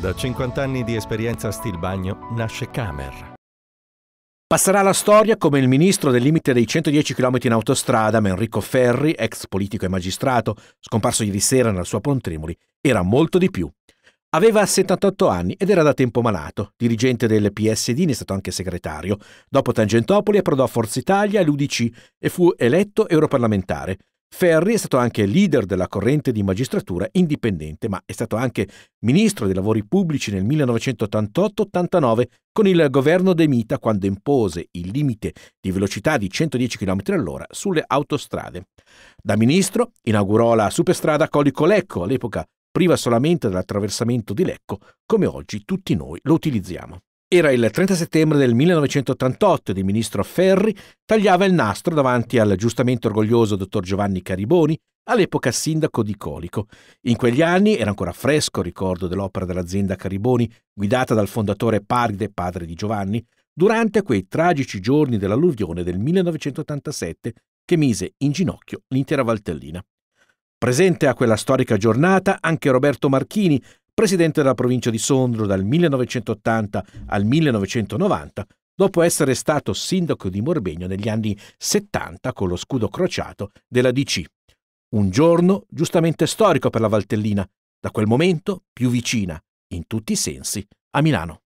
Da 50 anni di esperienza a Stilbagno nasce Camer. Passerà alla storia come il ministro del limite dei 110 km in autostrada, ma Enrico Ferri, ex politico e magistrato, scomparso ieri sera nella sua Pontremoli, era molto di più. Aveva 78 anni ed era da tempo malato, dirigente del PSD, ne è stato anche segretario. Dopo Tangentopoli approdò a Forza Italia, l'UDC e fu eletto europarlamentare. Ferri è stato anche leader della corrente di magistratura indipendente, ma è stato anche ministro dei lavori pubblici nel 1988-89 con il governo De Mita quando impose il limite di velocità di 110 km all'ora sulle autostrade. Da ministro inaugurò la superstrada Colico-Lecco, all'epoca priva solamente dell'attraversamento di Lecco, come oggi tutti noi lo utilizziamo. Era il 30 settembre del 1988 ed il ministro Ferri tagliava il nastro davanti al giustamente orgoglioso dottor Giovanni Cariboni, all'epoca sindaco di Colico. In quegli anni era ancora fresco il ricordo dell'opera dell'azienda Cariboni, guidata dal fondatore Paride, padre di Giovanni, durante quei tragici giorni dell'alluvione del 1987 che mise in ginocchio l'intera Valtellina. Presente a quella storica giornata anche Roberto Marchini, presidente della provincia di Sondrio dal 1980 al 1990, dopo essere stato sindaco di Morbegno negli anni 70 con lo scudo crociato della DC. Un giorno giustamente storico per la Valtellina, da quel momento più vicina, in tutti i sensi, a Milano.